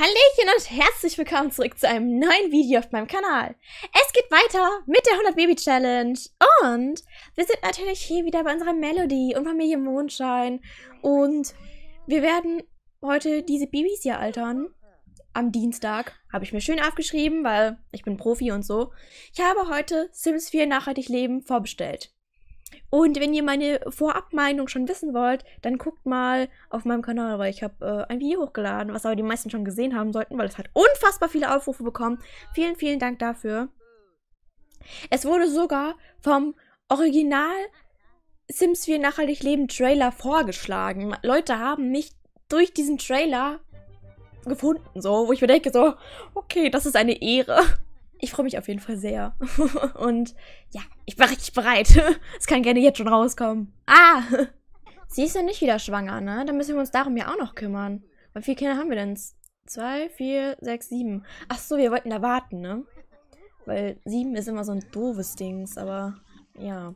Hallöchen und herzlich willkommen zurück zu einem neuen Video auf meinem Kanal. Es geht weiter mit der 100 Baby Challenge und wir sind natürlich hier wieder bei unserer Melody und Familie Mondschein und wir werden heute diese Babys hier altern. Am Dienstag habe ich mir schön aufgeschrieben, weil ich bin Profi und so. Ich habe heute Sims 4 Nachhaltig Leben vorbestellt. Und wenn ihr meine Vorabmeinung schon wissen wollt, dann guckt mal auf meinem Kanal, weil ich habe äh, ein Video hochgeladen, was aber die meisten schon gesehen haben sollten, weil es hat unfassbar viele Aufrufe bekommen. Vielen, vielen Dank dafür. Es wurde sogar vom Original Sims 4 Nachhaltig Leben Trailer vorgeschlagen. Leute haben mich durch diesen Trailer gefunden, so, wo ich mir denke, so, okay, das ist eine Ehre ich freue mich auf jeden Fall sehr. Und ja, ich bin richtig bereit. Es kann gerne jetzt schon rauskommen. Ah! Sie ist ja nicht wieder schwanger, ne? Dann müssen wir uns darum ja auch noch kümmern. Wie viele Kinder haben wir denn? Zwei, vier, sechs, sieben. Ach so, wir wollten da warten, ne? Weil sieben ist immer so ein doofes Dings, aber ja.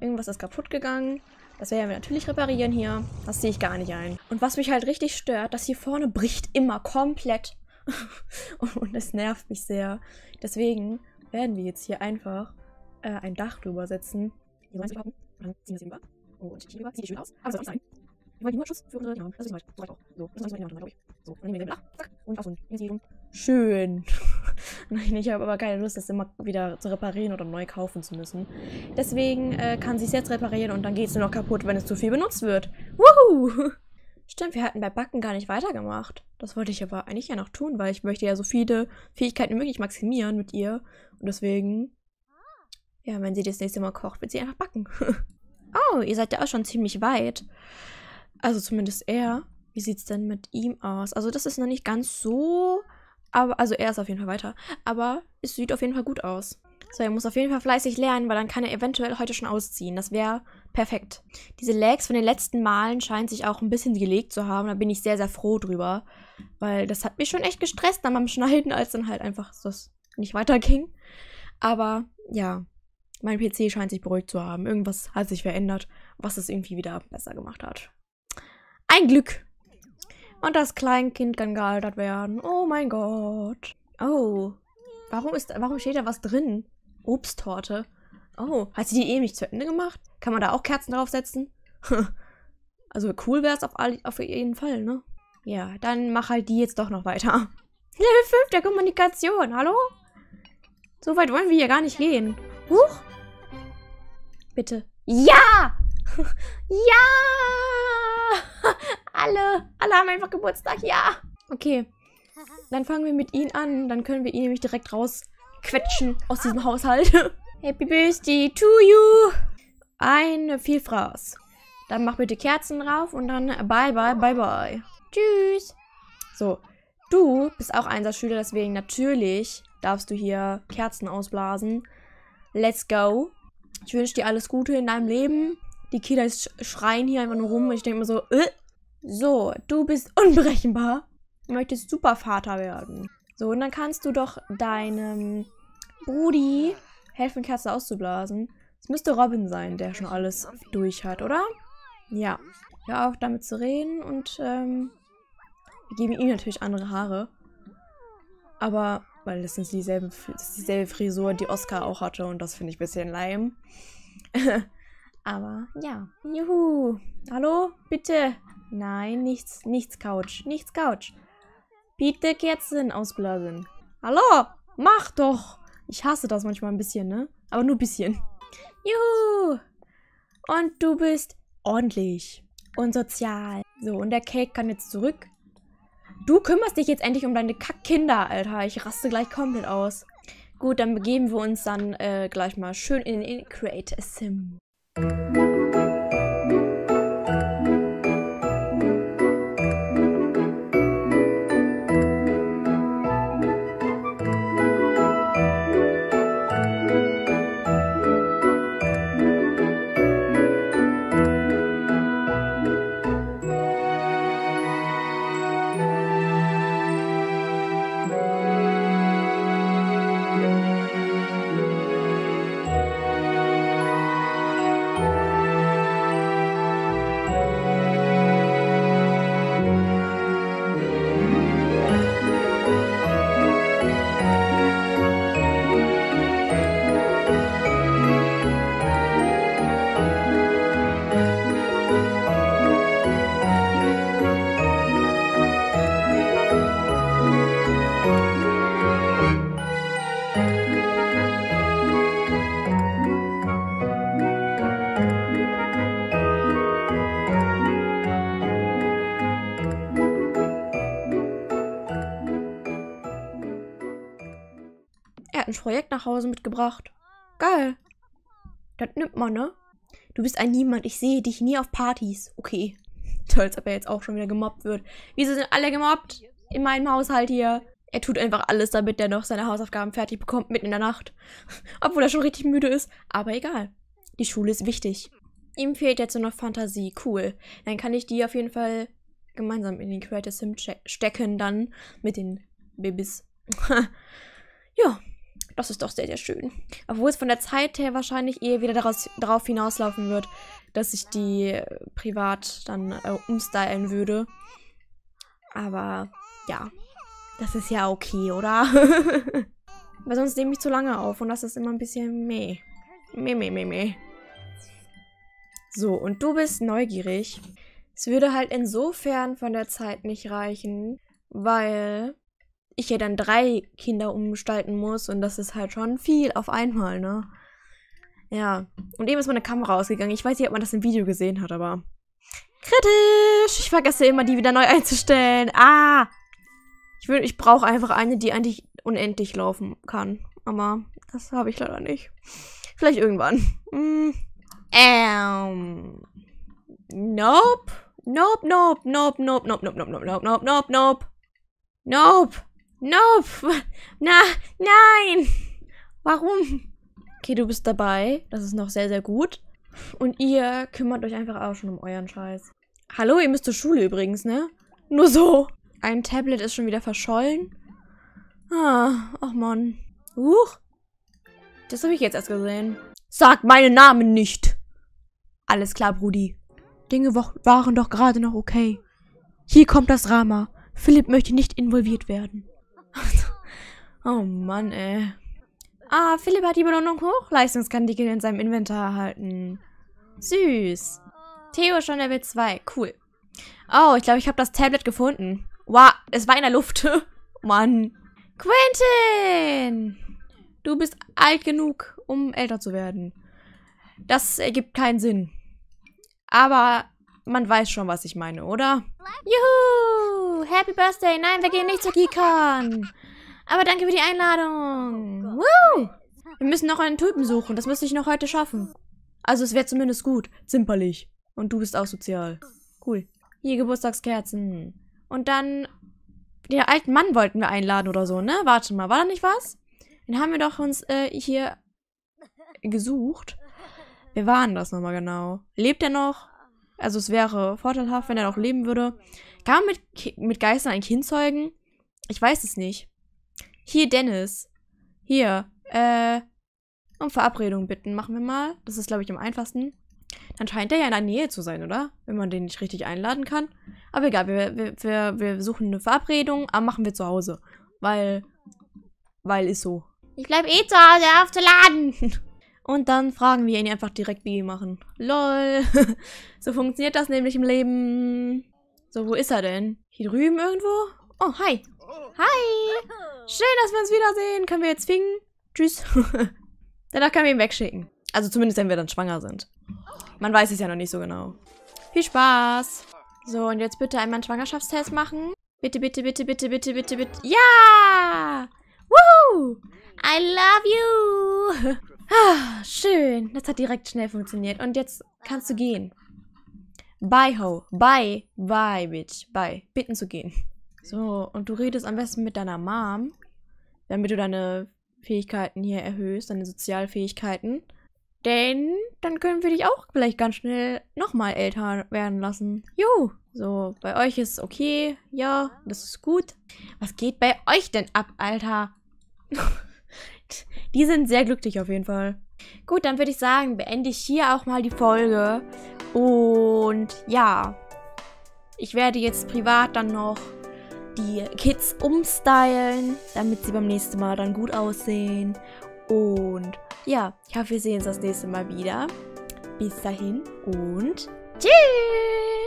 Irgendwas ist kaputt gegangen. Das werden wir natürlich reparieren hier. Das sehe ich gar nicht ein. Und was mich halt richtig stört, dass hier vorne bricht immer komplett und es nervt mich sehr. Deswegen werden wir jetzt hier einfach äh, ein Dach drüber setzen. Hier sollen sie behaupten, dann ziehen wir sie über. Oh, und hier rüber, sieht die schön aus, aber soll nicht sein. Wir wollen nur Schutz für unsere Jahre. Genau, das ist weit. So weit auch. So, das ist nicht weit, glaube ich. So, dann nehmen wir den Dach, zack, und aufhören. Hier sie rum. Schön. Nein, ich habe aber keine Lust, das immer wieder zu reparieren oder neu kaufen zu müssen. Deswegen äh, kann sie es jetzt reparieren und dann geht es nur noch kaputt, wenn es zu viel benutzt wird. Woohoo! Stimmt, wir hatten bei Backen gar nicht weitergemacht. Das wollte ich aber eigentlich ja noch tun, weil ich möchte ja so viele Fähigkeiten wie möglich maximieren mit ihr. Und deswegen, ja, wenn sie das nächste Mal kocht, wird sie einfach backen. oh, ihr seid ja auch schon ziemlich weit. Also zumindest er. Wie sieht's denn mit ihm aus? Also das ist noch nicht ganz so, aber also er ist auf jeden Fall weiter. Aber es sieht auf jeden Fall gut aus. So, er muss auf jeden Fall fleißig lernen, weil dann kann er eventuell heute schon ausziehen. Das wäre perfekt. Diese Lags von den letzten Malen scheinen sich auch ein bisschen gelegt zu haben. Da bin ich sehr, sehr froh drüber. Weil das hat mich schon echt gestresst dann beim Schneiden, als dann halt einfach das nicht weiterging. Aber ja, mein PC scheint sich beruhigt zu haben. Irgendwas hat sich verändert, was es irgendwie wieder besser gemacht hat. Ein Glück. Und das Kleinkind kann gealtert werden. Oh mein Gott. Oh. Warum ist warum steht da was drin? Obsttorte. Oh, hat sie die eh nicht zu Ende gemacht? Kann man da auch Kerzen draufsetzen? also cool wäre es auf, auf, jeden Fall, ne? Ja, dann mach halt die jetzt doch noch weiter. Level 5 der Kommunikation, hallo? So weit wollen wir hier gar nicht gehen. Huch! Bitte. Ja! ja! alle! Alle haben einfach Geburtstag, ja! Okay. Dann fangen wir mit ihnen an. Dann können wir ihn nämlich direkt raus quetschen aus diesem Haushalt. Happy Birthday to you. Eine Vielfraß. Dann mach bitte Kerzen drauf und dann bye bye bye bye. Tschüss. So, du bist auch Einsatzschüler, deswegen natürlich darfst du hier Kerzen ausblasen. Let's go. Ich wünsche dir alles Gute in deinem Leben. Die Kinder schreien hier einfach nur rum und ich denke mir so, äh. so, du bist unberechenbar. Du möchtest Supervater werden. So, und dann kannst du doch deinem Brudi helfen, Kerze auszublasen. Es müsste Robin sein, der schon alles durch hat, oder? Ja. Ja, auch damit zu reden und ähm, wir geben ihm natürlich andere Haare. Aber, weil das sind dieselben, das ist dieselbe Frisur, die Oscar auch hatte und das finde ich ein bisschen leim. Aber ja. Juhu. Hallo? Bitte. Nein, nichts, nichts Couch, nichts Couch. Bitte Kerzen ausblasen. Hallo? Mach doch. Ich hasse das manchmal ein bisschen, ne? Aber nur ein bisschen. Juhu! Und du bist ordentlich und sozial. So, und der Cake kann jetzt zurück. Du kümmerst dich jetzt endlich um deine Kackkinder, Alter. Ich raste gleich komplett aus. Gut, dann begeben wir uns dann äh, gleich mal schön in, in Create a Sim. hat ein Projekt nach Hause mitgebracht. Geil. Das nimmt man, ne? Du bist ein Niemand. Ich sehe dich nie auf Partys. Okay. Toll, als ob er jetzt auch schon wieder gemobbt wird. Wieso sind alle gemobbt? In meinem Haushalt hier. Er tut einfach alles, damit er noch seine Hausaufgaben fertig bekommt, mitten in der Nacht. Obwohl er schon richtig müde ist. Aber egal. Die Schule ist wichtig. Ihm fehlt jetzt nur noch Fantasie. Cool. Dann kann ich die auf jeden Fall gemeinsam in den Creative Sim stecken, dann mit den Babys. Das ist doch sehr, sehr schön. Obwohl es von der Zeit her wahrscheinlich eher wieder daraus, darauf hinauslaufen wird, dass ich die äh, privat dann äh, umstylen würde. Aber ja, das ist ja okay, oder? Weil sonst nehme ich zu lange auf und das ist immer ein bisschen meh. Meh, meh, meh, meh. So, und du bist neugierig. Es würde halt insofern von der Zeit nicht reichen, weil ich ja dann drei Kinder umgestalten muss und das ist halt schon viel auf einmal, ne? Ja. Und eben ist meine Kamera ausgegangen. Ich weiß nicht, ob man das im Video gesehen hat, aber. Kritisch! Ich vergesse immer, die wieder neu einzustellen. Ah! Ich, will, ich brauche einfach eine, die eigentlich unendlich laufen kann. Aber das habe ich leider nicht. Vielleicht irgendwann. Mm. Ähm. Nope. Nope, nope, nope, nope, nope, nope, nope, nope, nope, nope, nope. Nope. Nope. Na, nein. Warum? Okay, du bist dabei. Das ist noch sehr, sehr gut. Und ihr kümmert euch einfach auch schon um euren Scheiß. Hallo, ihr müsst zur Schule übrigens, ne? Nur so. Ein Tablet ist schon wieder verschollen. Ah, ach man. Huch. Das habe ich jetzt erst gesehen. Sag meinen Namen nicht. Alles klar, Brudi. Dinge waren doch gerade noch okay. Hier kommt das Drama. Philipp möchte nicht involviert werden. oh Mann, ey. Ah, Philipp hat die Belohnung Hochleistungskandikel in seinem Inventar erhalten. Süß. Theo ist schon Level 2. Cool. Oh, ich glaube, ich habe das Tablet gefunden. Wow, es war in der Luft. Mann. Quentin! Du bist alt genug, um älter zu werden. Das ergibt keinen Sinn. Aber man weiß schon, was ich meine, oder? Juhu! Happy Birthday! Nein, wir gehen nicht zur Geekon! Aber danke für die Einladung! Woo! Wir müssen noch einen Typen suchen. Das müsste ich noch heute schaffen. Also es wäre zumindest gut. Zimperlich. Und du bist auch sozial. Cool. Hier Geburtstagskerzen. Und dann... Den alten Mann wollten wir einladen oder so, ne? Warte mal, war da nicht was? Den haben wir doch uns äh, hier gesucht. Wer war denn das nochmal genau? Lebt er noch? Also es wäre vorteilhaft, wenn er noch leben würde. Kann man mit, mit Geistern ein Kind zeugen? Ich weiß es nicht. Hier, Dennis. Hier, äh, um Verabredung bitten machen wir mal. Das ist, glaube ich, am einfachsten. Dann scheint er ja in der Nähe zu sein, oder? Wenn man den nicht richtig einladen kann. Aber egal, wir, wir, wir, wir suchen eine Verabredung, aber machen wir zu Hause. Weil, weil ist so. Ich bleib eh zu Hause, aufzuladen. Und dann fragen wir ihn einfach direkt, wie wir machen. LOL. so funktioniert das nämlich im Leben. So, wo ist er denn? Hier drüben irgendwo? Oh, hi. Hi. Schön, dass wir uns wiedersehen. Können wir jetzt fingen? Tschüss. Danach können wir ihn wegschicken. Also zumindest, wenn wir dann schwanger sind. Man weiß es ja noch nicht so genau. Viel Spaß. So, und jetzt bitte einmal einen Schwangerschaftstest machen. Bitte, bitte, bitte, bitte, bitte, bitte, bitte. Ja! Woohoo! I love you! Ah, schön. Das hat direkt schnell funktioniert. Und jetzt kannst du gehen. Bye, ho. Bye. Bye, bitch. Bye. Bitten zu gehen. So, und du redest am besten mit deiner Mom, damit du deine Fähigkeiten hier erhöhst, deine Sozialfähigkeiten. Denn dann können wir dich auch vielleicht ganz schnell nochmal älter werden lassen. Jo. So, bei euch ist okay. Ja, das ist gut. Was geht bei euch denn ab, Alter? Die sind sehr glücklich auf jeden Fall. Gut, dann würde ich sagen, beende ich hier auch mal die Folge. Und ja, ich werde jetzt privat dann noch die Kids umstylen, damit sie beim nächsten Mal dann gut aussehen. Und ja, ich hoffe, wir sehen uns das nächste Mal wieder. Bis dahin und tschüss!